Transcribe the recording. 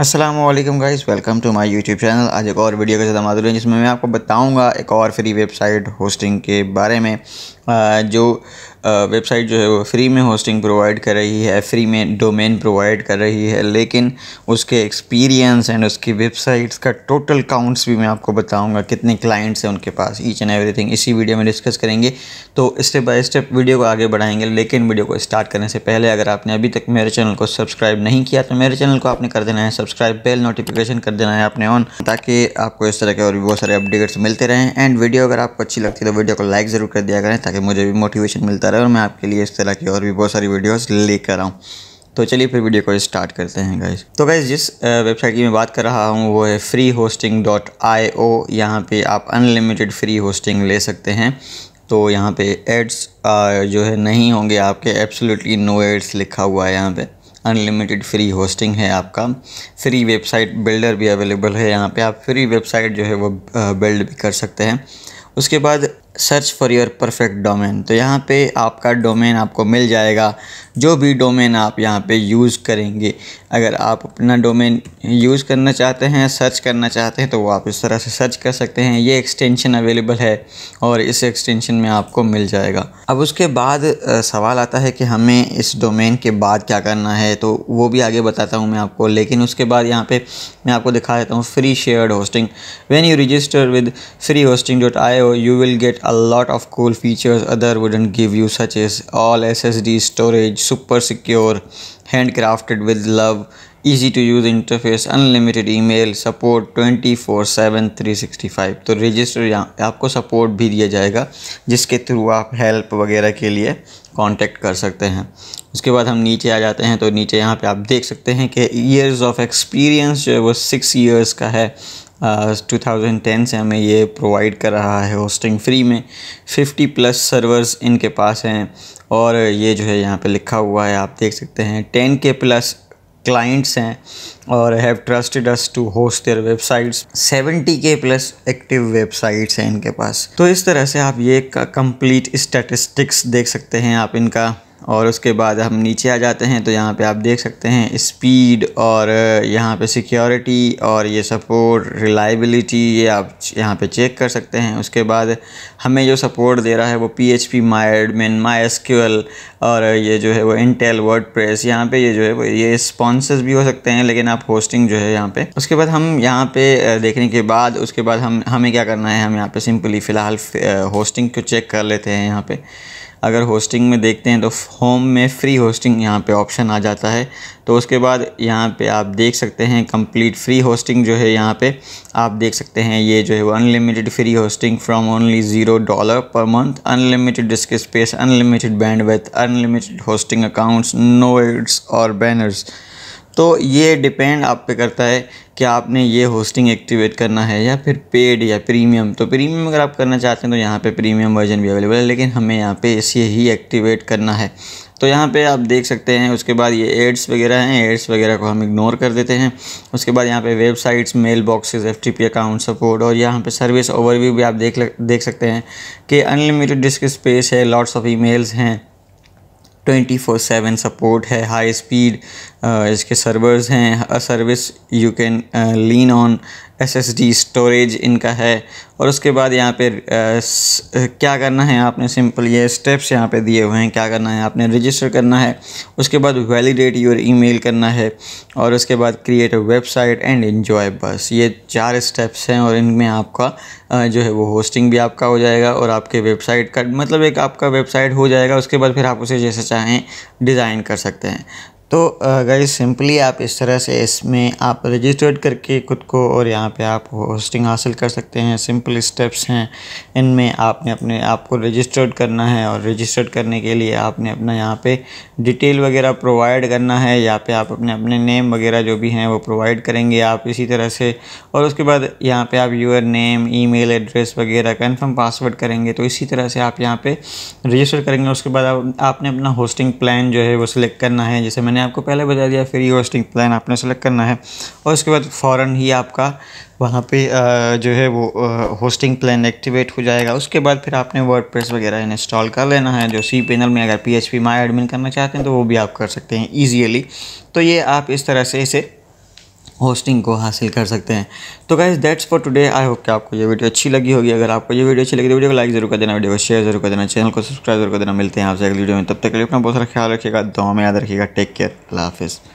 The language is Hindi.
Aslam guys welcome to my YouTube channel आज एक और वीडियो के साथ हाजिर हैं जिसमें मैं आपको बताऊंगा एक और फ्री वेबसाइट होस्टिंग के बारे में जो वेबसाइट जो है वो फ्री में होस्टिंग प्रोवाइड कर रही है फ्री में डोमेन प्रोवाइड कर रही है लेकिन उसके एक्सपीरियंस एंड उसकी वेबसाइट्स का टोटल काउंट्स भी मैं आपको बताऊंगा कितने क्लाइंट्स हैं उनके पास ईच एंड एवरी इसी वीडियो में डिस्कस करेंगे तो स्टेप बाय स्टेप वीडियो को आगे बढ़ाएंगे लेकिन वीडियो को स्टार्ट करने से पहले अगर आपने अभी तक मेरे चैनल को सब्सक्राइब नहीं किया तो मेरे चैनल को आपने कर देना है सब्सक्राइब बेल नोटिफिकेशन कर देना है आपने ऑन ताकि आपको इस तरह के और भी बहुत सारे अपडेट्स मिलते रहें एंड वीडियो अगर आपको अच्छी लगती है तो वीडियो को लाइक ज़रूर कर दिया करें ताकि मुझे भी मोटिवेशन मिलता है आता रहे और मैं आपके लिए इस तरह की और भी बहुत सारी वीडियोस लेकर आऊँ तो चलिए फिर वीडियो को स्टार्ट करते हैं गाइज तो गाइज जिस वेबसाइट की मैं बात कर रहा हूँ वो है free hosting dot I O यहाँ पर आप अनलिमिटेड फ्री होस्टिंग ले सकते हैं तो यहाँ पे एड्स जो है नहीं होंगे आपके एब्सोल्युटली नो एड्स लिखा हुआ है यहाँ पे अनलिमिटेड फ्री होस्टिंग है आपका फ्री वेबसाइट बिल्डर भी अवेलेबल है यहाँ पे आप फ्री वेबसाइट जो है वो बिल्ड भी कर सकते हैं उसके बाद search for your perfect domain तो यहाँ पे आपका डोमेन आपको मिल जाएगा जो भी डोमेन आप यहाँ पे यूज़ करेंगे अगर आप अपना डोमेन यूज़ करना चाहते हैं सर्च करना चाहते हैं तो वो आप इस तरह से सर्च कर सकते हैं ये एक्सटेंशन अवेलेबल है और इस एक्सटेंशन में आपको मिल जाएगा अब उसके बाद सवाल आता है कि हमें इस डोमेन के बाद क्या करना है तो वो भी आगे बताता हूँ मैं आपको लेकिन उसके बाद यहाँ पर मैं आपको दिखा देता हूँ free shared hosting when you register with free hosting dot I you will get a lot of cool features other wouldn't give you such as all SSD storage, super secure, handcrafted with love, easy to use interface, unlimited email, support 24/7 365 तो रजिस्टर आपको सपोर्ट भी दिया जाएगा जिसके थ्रू आप हेल्प वगैरह के लिए कांटेक्ट कर सकते हैं उसके बाद हम नीचे आ जाते हैं तो नीचे यहाँ पे आप देख सकते हैं कि ईयर्स ऑफ एक्सपीरियंस जो है वो सिक्स ईयर्स का है टू थाउजेंड टेन से हमें ये प्रोवाइड कर रहा है होस्टिंग फ्री में फिफ्टी प्लस सर्वर्स इनके पास हैं और ये जो है यहाँ पे लिखा हुआ है आप देख सकते हैं टेन के प्लस क्लाइंट्स हैं और have trusted us to host their websites 70 के प्लस एक्टिव वेबसाइट्स हैं इनके पास तो इस तरह से आप ये का कंप्लीट स्टैटिस्टिक्स देख सकते हैं आप इनका और उसके बाद हम नीचे आ जाते हैं तो यहाँ पे आप देख सकते हैं स्पीड और यहाँ पे सिक्योरिटी और ये सपोर्ट रिलायबिलिटी ये आप यहाँ पे चेक कर सकते हैं उसके बाद हमें जो सपोर्ट दे रहा है वो P H P my admin my S और ये जो है वो इंटेल वर्ड प्रेस यहाँ पर ये जो है वो ये स्पॉन्सर्स भी हो सकते हैं लेकिन आप होस्टिंग जो है यहाँ पर उसके बाद हम यहाँ पर देखने के बाद उसके बाद हम हमें क्या करना है हम यहाँ पर सिंपली फ़िलहाल होस्टिंग को चेक कर लेते हैं यहाँ पर अगर होस्टिंग में देखते हैं तो होम में फ्री होस्टिंग यहाँ पे ऑप्शन आ जाता है तो उसके बाद यहाँ पे आप देख सकते हैं कंप्लीट फ्री होस्टिंग जो है यहाँ पे आप देख सकते हैं ये जो है वो unlimited free hosting from only zero dollar per month unlimited disk space unlimited bandwidth unlimited hosting accounts ads और बैनर्स तो ये डिपेंड आप पे करता है कि आपने ये होस्टिंग एक्टिवेट करना है या फिर पेड या प्रीमियम तो प्रीमियम अगर आप करना चाहते हैं तो यहाँ पे प्रीमियम वर्जन भी अवेलेबल है लेकिन हमें यहाँ पे इसे ही एक्टिवेट करना है तो यहाँ पे आप देख सकते हैं उसके बाद ये एड्स वगैरह हैं एड्स वगैरह को हम इग्नोर कर देते हैं उसके बाद यहाँ पर websites mail boxes F account support और यहाँ पर सर्विस ओवरव्यू भी आप देख देख सकते हैं कि अनलिमिटेड डिस्क स्पेस है लॉट्स ऑफ ई हैं ट्वेंटी फोर सेवन सपोर्ट है हाई स्पीड Uh, इसके सर्वर्स हैं a service you can lean on SSD storage इनका है और उसके बाद यहाँ पे uh, uh क्या करना है आपने सिंपल ये स्टेप्स यहाँ पे दिए हुए हैं क्या करना है आपने रजिस्टर करना है उसके बाद वैलिडेट योर ईमेल करना है और उसके बाद create a website and enjoy बस ये चार स्टेप्स हैं और इनमें आपका uh, जो है वो होस्टिंग भी आपका हो जाएगा और आपके वेबसाइट का मतलब एक आपका वेबसाइट हो जाएगा उसके बाद फिर आप उसे जैसे चाहें डिज़ाइन कर सकते हैं तो गई सिंपली आप इस तरह से इसमें आप रजिस्टर्ड करके खुद को और यहाँ पे आप होस्टिंग हासिल कर सकते हैं सिंपल स्टेप्स हैं इनमें आपने अपने आप को रजिस्टर्ड करना है और रजिस्टर्ड करने के लिए आपने अपना यहाँ पे डिटेल वगैरह प्रोवाइड करना है यहाँ पे आप अपने अपने नेम वगैरह जो भी हैं वो प्रोवाइड करेंगे आप इसी तरह से और उसके बाद यहाँ पर आप यूर नेम ई एड्रेस वगैरह कन्फर्म पासवर्ड करेंगे तो इसी तरह से आप यहाँ पर रजिस्टर करेंगे उसके बाद आपने अपना होस्टिंग प्लान जो है वो सिलेक्ट करना है जैसे मैंने मैंने आपको पहले बता दिया फिर ये होस्टिंग प्लान आपने सेलेक्ट करना है और उसके बाद फ़ौर ही आपका वहाँ पे जो है वो होस्टिंग प्लान एक्टिवेट हो जाएगा उसके बाद फिर आपने वर्ड वगैरह इंस्टॉल कर लेना है जो सी पैनल में अगर पी एच पी एडमिन करना चाहते हैं तो वो भी आप कर सकते हैं ईजीली तो ये आप इस तरह से इसे होस्टिंग को हासिल कर सकते हैं तो guys that's for today I hope कि आपको ये वीडियो अच्छी लगी होगी अगर आपको ये वीडियो अच्छी लगी तो वीडियो को लाइक जरूर कर देना वीडियो को शेयर जरूर कर देना चैनल को सब्सक्राइब जरूर कर देना मिलते हैं आपसे अगली वीडियो में तब तक के लिए अपना बहुत सारा ख्याल रखिएगा दो में याद रखिएगा टेक केयर अल्लाह हाफिज़